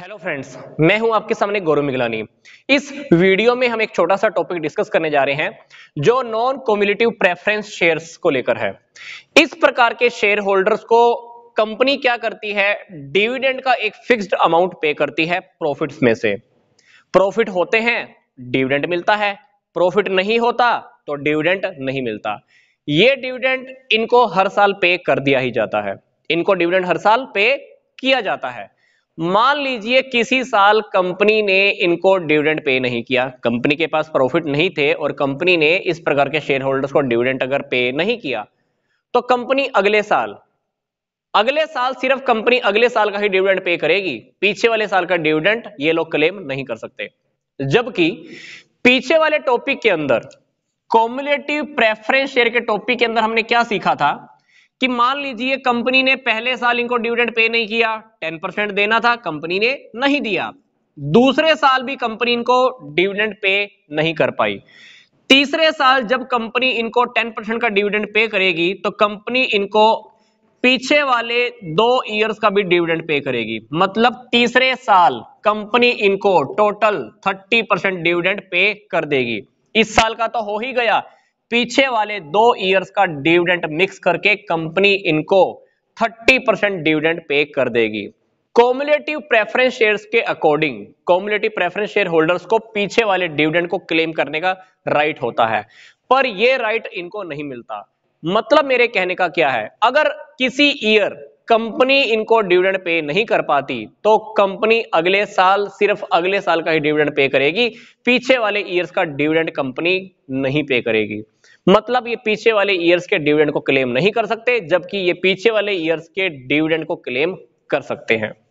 hello friends मैं हूं आपके सामने गौरव मिगलानी इस वीडियो में हम एक छोटा सा टॉपिक डिस्कस करने जा रहे हैं जो नॉन कॉम्युलेटिव प्रेफरेंस शेयर्स को लेकर है इस प्रकार के शेयर होल्डर्स को कंपनी क्या करती है डिविडेंड का एक फिक्स्ड अमाउंट पे करती है प्रॉफिट्स में से प्रॉफिट होते हैं डिविडेंड मिलता है प्रॉफिट नहीं होता तो डिविडेंट नहीं मिलता ये डिविडेंट इनको हर साल पे कर दिया ही जाता है इनको डिविडेंट हर साल पे किया जाता है मान लीजिए किसी साल कंपनी ने इनको डिविडेंड पे नहीं किया कंपनी के पास प्रॉफिट नहीं थे और कंपनी ने इस प्रकार के शेयर होल्डर्स को डिविडेंड अगर पे नहीं किया तो कंपनी अगले साल अगले साल सिर्फ कंपनी अगले साल का ही डिविडेंड पे करेगी पीछे वाले साल का डिविडेंड ये लोग क्लेम नहीं कर सकते जबकि पीछे वाले टॉपिक के अंदर कॉम्युलेटिव प्रेफरेंस शेयर के टॉपिक के अंदर हमने क्या सीखा था कि मान लीजिए कंपनी ने पहले साल इनको डिविडेंड पे नहीं किया 10 परसेंट देना था कंपनी ने नहीं दिया दूसरे साल भी कंपनी इनको डिविडेंड पे नहीं कर पाई तीसरे साल जब कंपनी इनको 10 परसेंट का डिविडेंड पे करेगी तो कंपनी इनको पीछे वाले दो इयर्स का भी डिविडेंड पे करेगी मतलब तीसरे साल कंपनी इनको टोटल 30 परसेंट डिविडेंड पे कर देगी इस साल का तो हो ही गया पीछे वाले दो ईयर्स का डिविडेंट मिक्स करके कंपनी इनको 30 परसेंट डिविडेंट पे कर देगी कॉम्युलेटिव प्रेफरेंस शेयर्स के according cumulative preference share holders को पीछे वाले डिविडेंट को क्लेम करने का राइट होता है पर यह राइट इनको नहीं मिलता मतलब मेरे कहने का क्या है अगर किसी ईयर कंपनी इनको डिविडेंड पे नहीं कर पाती तो कंपनी अगले साल सिर्फ अगले साल का ही डिविडेंड पे करेगी पीछे वाले ईयर्स का डिविडेंड कंपनी नहीं पे करेगी मतलब ये पीछे वाले ईयर्स के डिविडेंड को क्लेम नहीं कर सकते जबकि ये पीछे वाले ईयर्स के डिविडेंड को क्लेम कर सकते हैं